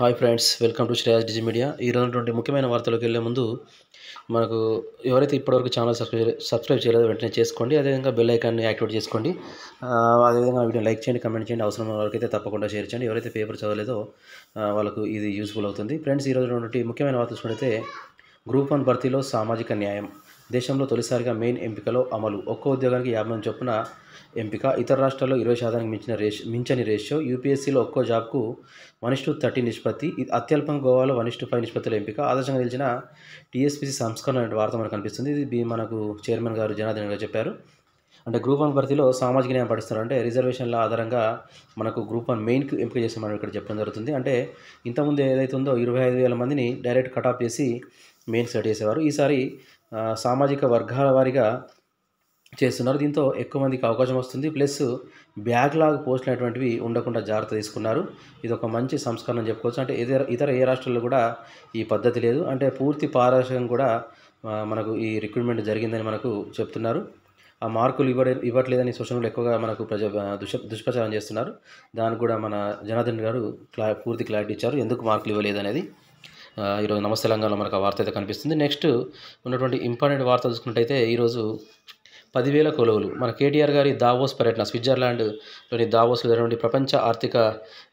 hi friends welcome to Shreyas digi media ఈ రోజుటువంటి ముఖ్యమైన వార్తలకు వెళ్ళే ముందు మనకు ఎవరైతే ఇప్పటివరకు ఛానల్ సబ్స్క్రైబ్ సబ్స్క్రైబ్ చేయలేదో వెంటనే చేసుకోండి అదేవిధంగా బెల్ ఐకాన్ని యాక్టివేట్ చేసుకోండి అదేవిధంగా వీడియో లైక్ చేయండి కమెంట్ చేయండి అవసరం వరకైతే తప్పకుండా షేర్ చేయండి ఎవరైతే పేపర్ చదవలేదో వాళ్ళకు ఇది యూస్ఫుల్ అవుతుంది ఫ్రెండ్స్ ఈ ముఖ్యమైన వార్త చూసుకుంటే గ్రూప్ వన్ భర్తీలో సామాజిక న్యాయం దేశంలో తొలిసారిగా మెయిన్ ఎంపికలో అమలు ఒక్కో ఉద్యోగానికి యాభై మంది చొప్పున ఎంపిక ఇతర రాష్ట్రాల్లో ఇరవై శాతానికి మించిన రేష్ మించని రేషియో యూపీఎస్సీలో ఒక్కో జాబ్కు వన్ టు థర్టీ నిష్పత్తి అత్యల్పం గోవాలో వన్ టు ఫైవ్ నిష్పత్తిలో ఎంపిక ఆదర్శంగా నిలిచిన టీఎస్పీసీ సంస్కరణ అనే వార్త మనకు కనిపిస్తుంది ఇది మనకు చైర్మన్ గారు జనార్దన్ గారు చెప్పారు అంటే గ్రూప్ వన్ భర్తీలో సామాజిక న్యాయం పడిస్తున్నారు అంటే రిజర్వేషన్ల ఆధారంగా మనకు గ్రూప్ వన్ మెయిన్కి ఎంపిక చేస్తామని మనం ఇక్కడ చెప్పడం జరుగుతుంది అంటే ఇంతకుముందు ఏదైతే ఉందో ఇరవై ఐదు వేల మందిని డైరెక్ట్ కట్ ఆఫ్ చేసి మెయిన్ సెలెక్ట్ చేసేవారు ఈసారి సామాజిక వర్గాల వారిగా చేస్తున్నారు దీంతో ఎక్కువ మందికి అవకాశం వస్తుంది ప్లస్ బ్యాక్లాగ్ పోస్ట్ అనేటువంటివి ఉండకుండా జాగ్రత్త తీసుకున్నారు ఇది ఒక మంచి సంస్కరణ చెప్పుకోవచ్చు అంటే ఇతర ఇతర ఏ రాష్ట్రాల్లో కూడా ఈ పద్ధతి లేదు అంటే పూర్తి పారదర్శకం కూడా మనకు ఈ రిక్రూట్మెంట్ జరిగిందని మనకు చెప్తున్నారు ఆ మార్కులు ఇవ్వడే ఇవ్వట్లేదని మీడియా ఎక్కువగా మనకు ప్రజ దుష్ దుష్ప్రచారం చేస్తున్నారు దానికి కూడా మన జనార్దన్ గారు క్లా పూర్తి క్లారిటీ ఇచ్చారు ఎందుకు మార్కులు ఇవ్వలేదు అనేది ఈరోజు నమస్తే తెలంగాణలో మనకు ఆ వార్త అయితే కనిపిస్తుంది నెక్స్ట్ ఉన్నటువంటి ఇంపార్టెంట్ వార్త చూసుకున్నట్టయితే ఈరోజు పదివేల కొలువులు మన కేటీఆర్ గారి దావోస్ పర్యటన స్విట్జర్లాండ్లోని దావోస్లో జరిగినటువంటి ప్రపంచ ఆర్థిక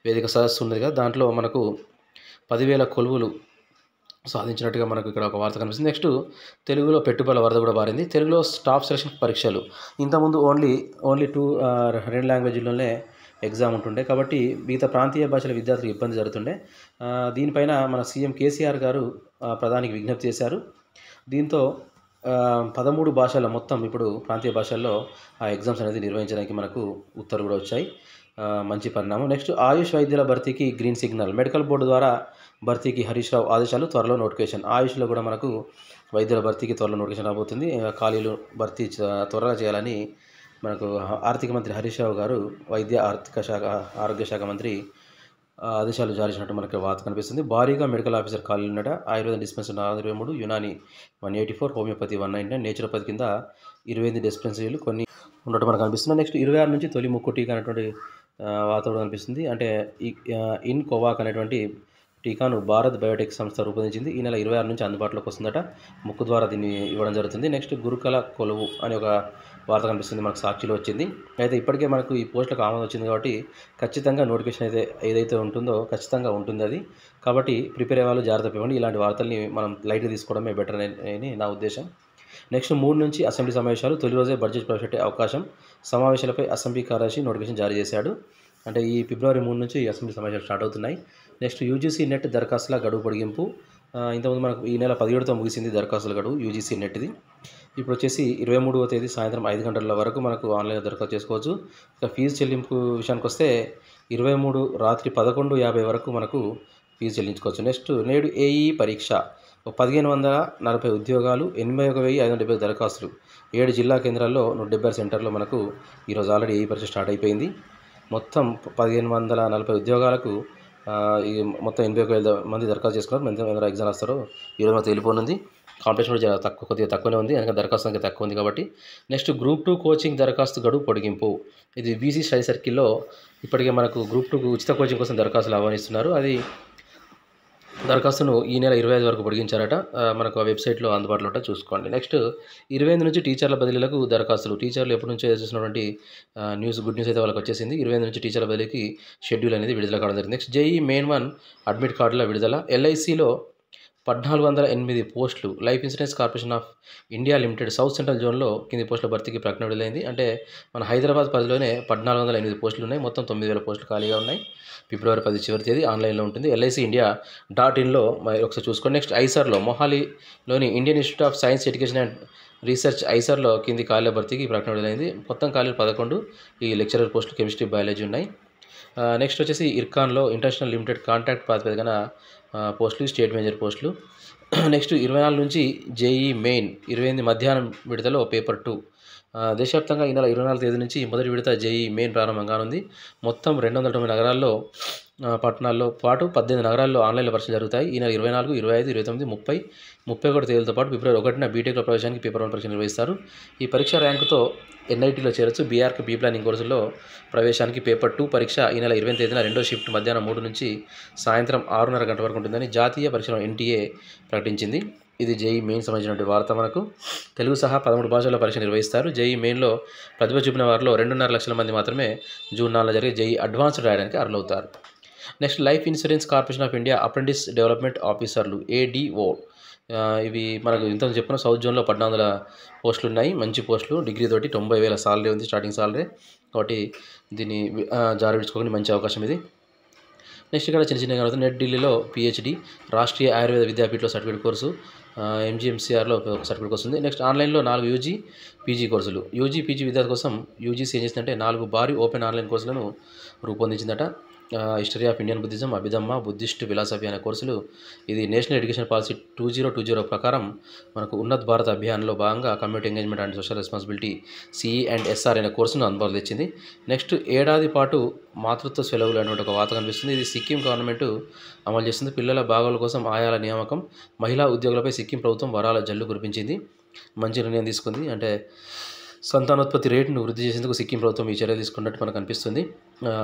వేదిక సదస్సు ఉన్నది కదా దాంట్లో మనకు పదివేల కొలువులు సాధించినట్టుగా మనకు ఇక్కడ ఒక వార్త కనిపిస్తుంది నెక్స్ట్ తెలుగులో పెట్టుబడుల వరద కూడా మారింది తెలుగులో స్టాఫ్ సెలక్షన్ పరీక్షలు ఇంతకుముందు ఓన్లీ ఓన్లీ టూ రెండు లాంగ్వేజ్లోనే ఎగ్జామ్ ఉంటుండే కాబట్టి మిగతా ప్రాంతీయ భాషల విద్యార్థులకు ఇబ్బంది జరుగుతుండే దీనిపైన మన సీఎం కేసీఆర్ గారు ప్రధానికి విజ్ఞప్తి చేశారు దీంతో పదమూడు భాషల మొత్తం ఇప్పుడు ప్రాంతీయ భాషల్లో ఆ ఎగ్జామ్స్ అనేది నిర్వహించడానికి మనకు ఉత్తర్వులు కూడా వచ్చాయి మంచి పరిణామం నెక్స్ట్ ఆయుష్ వైద్యుల భర్తీకి గ్రీన్ సిగ్నల్ మెడికల్ బోర్డు ద్వారా భర్తీకి హరీష్ రావు ఆదేశాలు త్వరలో నోటిఫికేషన్ ఆయుష్లో కూడా మనకు వైద్యుల భర్తీకి త్వరలో నోటిఫికేషన్ రాబోతుంది ఖాళీలు భర్తీ త్వరగా చేయాలని మనకు ఆర్థిక మంత్రి హరీష్ రావు గారు వైద్య ఆర్థిక శాఖ ఆరోగ్య శాఖ మంత్రి ఆదేశాలు జారీ చేసినట్టు మనకి వార్త కనిపిస్తుంది భారీగా మెడికల్ ఆఫీసర్ ఖాళీలు ఉన్నట ఆయుర్వేద డిస్పెన్సరీ నాలుగు ఇరవై మూడు యునాని one eighty four homeopathy one nine naturopathy కింద ఇరవై ఎనిమిది డిస్పెన్సరీలు కొన్ని ఉండటం మనకు కనిపిస్తుంది నెక్స్ట్ ఇరవై ఆరు నుంచి తొలి ముక్కు టీకా అనేటువంటి వాతావరణం కనిపిస్తుంది అంటే ఇన్ కోవాక్ అనేటువంటి టీకాను భారత్ బయోటెక్ సంస్థ రూపొందించింది ఈ నెల ఇరవై ఆరు నుంచి అందుబాటులోకి వస్తుందట ముక్కు ద్వారా దీన్ని ఇవ్వడం జరుగుతుంది నెక్స్ట్ గురుకల కొలువు అనే ఒక వార్త కనిపిస్తుంది మనకు సాక్షిలో వచ్చింది అయితే ఇప్పటికే మనకు ఈ పోస్టులకు ఆమోదం వచ్చింది కాబట్టి ఖచ్చితంగా నోటిఫికేషన్ అయితే ఏదైతే ఉంటుందో ఖచ్చితంగా ఉంటుంది అది కాబట్టి ప్రిపేర్ అయ్యే వాళ్ళు జాగ్రత్త ఇవ్వండి ఇలాంటి వార్తల్ని మనం లైట్గా తీసుకోవడమే బెటర్ అని నా ఉద్దేశం నెక్స్ట్ మూడు నుంచి అసెంబ్లీ సమావేశాలు తొలి రోజే బడ్జెట్ ప్రవేశపెట్టే అవకాశం సమావేశాలపై అసెంబ్లీ కార్యదర్శి నోటిఫికేషన్ జారీ చేశాడు అంటే ఈ ఫిబ్రవరి మూడు నుంచి అసెంబ్లీ సమావేశాలు స్టార్ట్ అవుతున్నాయి నెక్స్ట్ యూజీసీ నెట్ దరఖాస్తుల గడువు పొడిగింపు ఇంతకుముందు మనకు ఈ నెల పదిహేడుతో ముగిసింది దరఖాస్తుల గడువు యూజీసీ నెట్ది ఇప్పుడు వచ్చేసి ఇరవై మూడవ తేదీ సాయంత్రం ఐదు గంటల వరకు మనకు ఆన్లైన్లో దరఖాస్తు చేసుకోవచ్చు ఇక ఫీజు చెల్లింపు విషయానికి వస్తే ఇరవై మూడు రాత్రి పదకొండు యాభై వరకు మనకు ఫీజు చెల్లించుకోవచ్చు నెక్స్ట్ నేడు ఏఈ పరీక్ష పదిహేను వందల నలభై ఉద్యోగాలు ఎనభై ఒక వెయ్యి ఐదు వందల డెబ్బై దరఖాస్తులు ఏడు జిల్లా కేంద్రాల్లో నూట డెబ్బై సెంటర్లో మనకు ఈరోజు ఆల్రెడీ ఏఈ పరీక్ష స్టార్ట్ అయిపోయింది మొత్తం పదిహేను వందల నలభై ఉద్యోగాలకు మొత్తం ఎనభై ఒక వేల మంది దరఖాస్తు చేసుకున్నారు మంది ఎగ్జామ్ రాస్తారు ఈరోజు మాకు తెలియపోనుంది కాంపిటీషన్ కూడా చాలా తక్కువ కొద్దిగా తక్కువనే ఉంది అందుకే దరఖాస్తు సంఖ్య తక్కువ ఉంది కాబట్టి నెక్స్ట్ గ్రూప్ టూ కోచింగ్ దరఖాస్తు గడువు పొడిగింపు ఇది బీసీ స్టడీ సర్కిల్లో ఇప్పటికే మనకు గ్రూప్ టూ ఉచిత కోచింగ్ కోసం దరఖాస్తులు ఆహ్వానిస్తున్నారు అది దరఖాస్తును ఈ నెల ఇరవై ఐదు వరకు పొడిగించారట మనకు ఆ వెబ్సైట్లో అందుబాటులో ఉంటా చూసుకోండి నెక్స్ట్ ఇరవై ఐదు నుంచి టీచర్ల బదిలీలకు దరఖాస్తులు టీచర్లు ఎప్పటి నుంచో చేసినటువంటి న్యూస్ గుడ్ న్యూస్ అయితే వాళ్ళకి వచ్చేసింది ఇరవై ఐదు నుంచి టీచర్ల బదిలీకి షెడ్యూల్ అనేది విడుదల కావడం జరిగింది next JEE main one admit కార్డుల విడుదల ఎల్ఐసిలో పద్నాలుగు వందల ఎనిమిది పోస్టులు life insurance corporation of India limited south central జోన్లో కింది పోస్టుల భర్తీకి ప్రకటన విడుదలైంది అంటే మన హైదరాబాద్ పరిధిలోనే పద్నాలుగు వందల ఎనిమిది పోస్టులు ఉన్నాయి మొత్తం తొమ్మిది వేల పోస్టులు ఖాళీగా ఉన్నాయి ఫిబ్రవరి పది చివరి తేదీ ఆన్లైన్లో ఉంటుంది ఎల్ఐసి ఇండియా డాట్ ఇన్లో ఒకసారి చూసుకోండి నెక్స్ట్ ఐసార్లో మొహాలీలోని Indian institute of science education and research ఐసార్లో కింది ఖాళీల భర్తీకి ప్రకటన విడుదలైంది మొత్తం ఖాళీలు పదకొండు ఈ లెక్చరర్ పోస్టులు కెమిస్ట్రీ బయాలజీ ఉన్నాయి నెక్స్ట్ వచ్చేసి ఇర్కాన్లో ఇంటర్నేషనల్ లిమిటెడ్ కాంట్రాక్ట్ ప్రాతిపదికన పోస్టులు స్టేట్ మేజర్ పోస్టులు నెక్స్ట్ ఇరవై నాలుగు నుంచి జేఈ మెయిన్ ఇరవై ఎనిమిది మధ్యాహ్నం విడుదల పేపర్ టూ దేశవ్యాప్తంగా ఈ నెల ఇరవై నాలుగు తేదీ నుంచి మొదటి విడత జేఈ మెయిన్ ప్రారంభం కానుంది మొత్తం రెండు వందల తొమ్మిది నగరాల్లో పట్టణాల్లో పాటు పద్దెనిమిది నగరాల్లో ఆన్లైన్ పరీక్షలు జరుగుతాయి ఈ నెల ఇరవై నాలుగు ఇరవై ఐదు ఇరవై తొమ్మిది ముప్పై ముప్పై ఒకటి తేదీలతో పాటు ఫిబ్రవరి ఒకటిన బీటెక్లో ప్రవేశానికి పేపర్ వన్ పరీక్ష నిర్వహిస్తారు ఈ పరీక్ష ర్యాంకుతో ఎన్ఐటీలో చేరొచ్చు బీఆర్కి బీ ప్లానింగ్ కోర్సులో ప్రవేశానికి పేపర్ టూ పరీక్ష ఈ నెల ఇరవై తేదీన రెండో షిఫ్ట్ మధ్యాహ్నం మూడు నుంచి సాయంత్రం ఆరున్నర గంటల వరకు ఉంటుందని జాతీయ పరీక్షల ఎన్టీఏ ప్రకటించింది ఇది జేఈ మెయిన్ సంబంధించినటువంటి వార్త మనకు తెలుగు సహా పదమూడు భాషల్లో పరీక్ష నిర్వహిస్తారు జేఈ మెయిన్లో ప్రతిభ చూపిన వారిలో రెండున్నర లక్షల మంది మాత్రమే జూన్ నాలుగులో జరిగే జేఈ అడ్వాన్స్డ్ రాయడానికి అర్హులవుతారు next life insurance corporation of India apprentice development ఆఫీసర్లు ఏడిఓ ఇవి మనకు ఇంత చెప్పిన సౌత్ జోన్లో పద్నాలుగు వందల పోస్టులు ఉన్నాయి మంచి పోస్టులు డిగ్రీ తోటి తొంభై వేల సాలరీ ఉంది స్టార్టింగ్ సాలరీ కాబట్టి దీన్ని జారీ పెట్టుకోకుండా మంచి అవకాశం ఇది నెక్స్ట్ ఇక్కడ చిన్న చిన్న తర్వాత నెట్ ఢిల్లీలో పిహెచ్డి రాష్ట్రీయ ఆయుర్వేద విద్యాపీఠలో సర్టిఫికేట్ కోర్సు ఎంజీఎంసీఆర్లో సర్టిఫికేట్ కోర్సు ఉంది నెక్స్ట్ ఆన్లైన్లో నాలుగు యూజీ పీజీ కోర్సులు యూజీ పీజీ విద్యార్థి కోసం యూజీసీ ఏం చేసిందంటే నాలుగు భారీ ఓపెన్ ఆన్లైన్ కోర్సులను రూపొందించిందట history of Indian Buddhism Abhidhamma Buddhist philosophy అనే కోర్సులు ఇది national education policy two zero two zero ప్రకారం మనకు ఉన్నత భారత్ అభియాన్లో భాగంగా community engagement and social responsibility CE and SR అనే కోర్సును అందుబాటులో తెచ్చింది నెక్స్ట్ ఏడాది పాటు మాతృత్వ సెలవులు అనేటువంటి ఒక వార్త కనిపిస్తుంది ఇది సిక్కిం గవర్నమెంట్ అమలు చేస్తుంది పిల్లల భాగాల కోసం ఆయాల నియామకం మహిళా ఉద్యోగులపై సిక్కిం ప్రభుత్వం వరాల జల్లు కురిపించింది మంచి నిర్ణయం తీసుకుంది అంటే సంతానోత్పత్తి రేటును వృద్ధి చేసేందుకు సిక్కిం ప్రభుత్వం ఈ చర్య తీసుకున్నట్టు మనకు అనిపిస్తుంది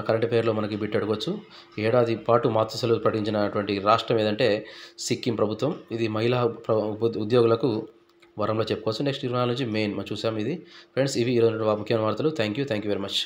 కరెంట్ అఫేర్లో మనకి బిట్ అడగవచ్చు ఏడాది పాటు మాతృ సెలవు ప్రకటించినటువంటి రాష్ట్రం ఏదంటే సిక్కిం ప్రభుత్వం ఇది మహిళా ఉద్యోగులకు వరంలో చెప్పుకోవచ్చు నెక్స్ట్ ఇరవై నుంచి మెయిన్ మనం చూసాం ఇది ఫ్రెండ్స్ ఇవి రెండు ముఖ్యమైన వార్తలు thank you thank you very much